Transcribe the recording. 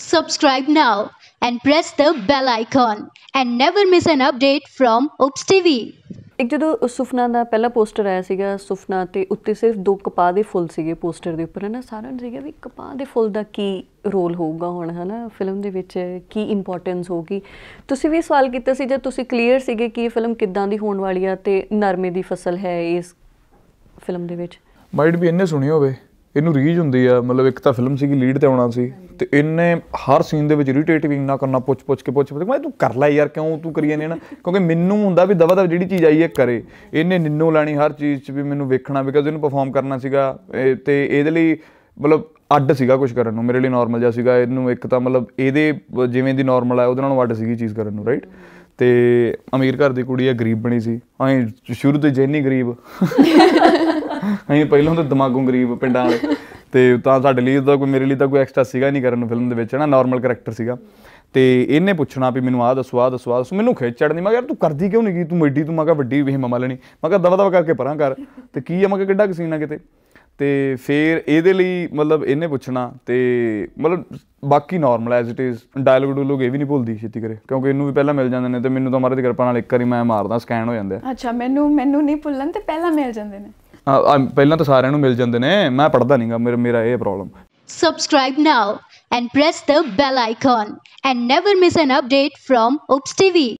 Subscribe now and press the bell icon and never miss an update from Oops TV. ਇੱਕ ਜਦੋਂ ਸੁਫਨਾ ਦਾ ਪਹਿਲਾ poster ਆਇਆ ਸੀਗਾ ਸੁਫਨਾ ਤੇ ਉੱਤੇ ਸਿਰਫ ਦੋ ਕਪਾਹ ਦੇ ਫੁੱਲ ਸੀਗੇ ਪੋਸਟਰ ਦੇ ਉੱਪਰ ਹਨਾ ਸਾਰਿਆਂ ਨੂੰ ਸੀਗਾ ਵੀ ਕਪਾਹ ਦੇ ਫੁੱਲ ਦਾ ਕੀ ਰੋਲ ਹੋਊਗਾ ਹੁਣ ਹਨਾ ਫਿਲਮ ਦੇ ਵਿੱਚ ਕੀ ਇੰਪੋਰਟੈਂਸ ਹੋਗੀ ਤੁਸੀਂ ਵੀ ਸਵਾਲ ਕੀਤਾ ਸੀ ਜੇ ਤੁਸੀਂ ਕਲੀਅਰ ਸੀਗੇ ਕਿ ਇਹ ਫਿਲਮ ਕਿੱਦਾਂ ਦੀ ਹੋਣ ਵਾਲੀ ਆ ਤੇ ਨਰਮੇ ਦੀ ਫਸਲ ਹੈ ਇਸ ਫਿਲਮ ਦੇ ਵਿੱਚ ਮਾਈਟ ਵੀ ਇਹਨੇ ਸੁਣੀ ਹੋਵੇ ਇਹਨੂੰ ਰੀਜ ਹੁੰਦੀ ਆ ਮਤਲਬ ਇੱਕ ਤਾਂ ਫਿਲਮ ਸੀਗੀ ਲੀਡ ਤੇ ਆਉਣਾ ਸੀ ਤੇ ਇਹਨੇ ਹਰ ਸੀਨ ਦੇ ਵਿੱਚ ਇਰੀਟੇਟਿੰਗ ਨਾ ਕਰਨਾ ਪੁੱਛ ਪੁੱਛ ਕੇ ਪੁੱਛ ਮੈਂ ਤੂੰ ਕਰ ਲੈ ਯਾਰ ਕਿਉਂ ਤੂੰ ਕਰੀ ਜਾਂਦੇ ਨਾ ਕਿਉਂਕਿ ਮੈਨੂੰ ਹੁੰਦਾ ਵੀ ਦਵਾ ਦਵ ਜਿਹੜੀ ਚੀਜ਼ ਆਈ ਹੈ ਕਰੇ ਇਹਨੇ ਨਿੰਨੋ ਲੈਣੀ ਹਰ ਚੀਜ਼ 'ਚ ਵੀ ਮੈਨੂੰ ਵੇਖਣਾ ਬਿਕਾਜ਼ ਇਹਨੂੰ ਪਰਫਾਰਮ ਕਰਨਾ ਸੀਗਾ ਤੇ ਇਹਦੇ ਲਈ ਮਤਲਬ ਅੱਡ ਸੀਗਾ ਕੁਝ ਕਰਨ ਨੂੰ ਮੇਰੇ ਲਈ ਨਾਰਮਲ ਜਿਹਾ ਸੀਗਾ ਇਹਨੂੰ ਇੱਕ ਤਾਂ ਮਤਲਬ ਇਹਦੇ ਜਿਵੇਂ ਦੀ ਨਾਰਮਲ ਆ ਉਹਦੇ ਨਾਲੋਂ ਅੱਡ ਸੀਗੀ ਚੀਜ਼ ਕਰਨ ਨੂੰ ਰਾਈਟ ਤੇ ਅਮੀਰ ਘਰ ਦੀ ਕੁੜੀ ਆ ਗਰੀਬ ਬਣੀ ਸੀ ਐ ਸ਼ੁਰੂ ਤੋਂ ਜੈਨੀ ਗਰੀਬ ਅਸੀਂ ਪਹਿਲਾਂ ਤਾਂ ਦਿਮਾਗੋਂ ਗਰੀਬ ਪਿੰਡਾਂ ਵਾਲੇ ਤੇ ਤਾਂ ਸਾਡੇ ਲਈ ਤਾਂ ਕੋਈ ਮੇਰੇ ਲਈ ਤਾਂ ਕੋਈ ਐਕਸਟਰਾ ਸੀਗਾ ਨਹੀਂ ਕਰਨ ਫਿਲਮ ਦੇ ਵਿੱਚ ਨਾ ਨਾਰਮਲ ਕੈਰੈਕਟਰ ਸੀਗਾ ਤੇ ਇਹਨੇ ਪੁੱਛਣਾ ਵੀ ਮੈਨੂੰ ਆਹ ਦੱਸੋ ਆਹ ਦੱਸੋ ਆ ਮੈਨੂੰ ਖੇਚੜ ਨਹੀਂ ਮੈਂ ਕਿਹਾ ਤੂੰ ਕਰਦੀ ਕਿਉਂ ਨਹੀਂ ਗਈ ਤੂੰ ਮੇਡੀ ਤੂੰ ਮੈਂ ਕਿਹਾ ਵੱਡੀ ਵੀ ਮਮਾ ਲੈਣੀ ਮੈਂ ਕਿਹਾ ਦਵਾ ਦਵਾ ਕਰਕੇ ਪਰਾਂ ਕਰ ਤੇ ਕੀ ਆ ਮੈਂ ਕਿਹਾ ਕਿੱਡਾ ਕਸੀਨਾ ਕਿਤੇ ਤੇ ਫੇਰ ਇਹਦੇ ਲਈ ਮਤਲਬ ਇਹਨੇ ਪੁੱਛਣਾ ਤੇ ਮਤਲਬ ਬਾਕੀ normal as it is dialogue duologue ਇਹ ਵੀ ਨਹੀਂ ਭੁੱਲਦੀ ਛੇਤੀ ਕਰੇ ਕਿਉਂਕਿ ਇਹਨੂੰ ਵੀ ਪਹਿਲਾਂ ਮਿਲ ਜਾਂਦੇ ਨੇ ਤੇ ਮੈਨੂੰ ਤਾਂ ਮਾਰੇ ਦੀ ਕਿਰਪਾ ਨਾਲ ਇੱਕ ਵਾਰੀ ਮੈਂ ਮਾਰਦਾ ਸਕੈਨ ਹੋ ਜਾਂਦੇ ਆ ਅੱਛਾ ਮੈਨੂੰ ਮੈਨੂੰ ਨਹੀਂ ਭੁੱਲਣ ਤੇ ਪਹਿਲਾਂ ਮਿਲ ਜਾਂਦੇ ਨੇ Subscribe now and press the bell icon and never miss an update from Oops TV.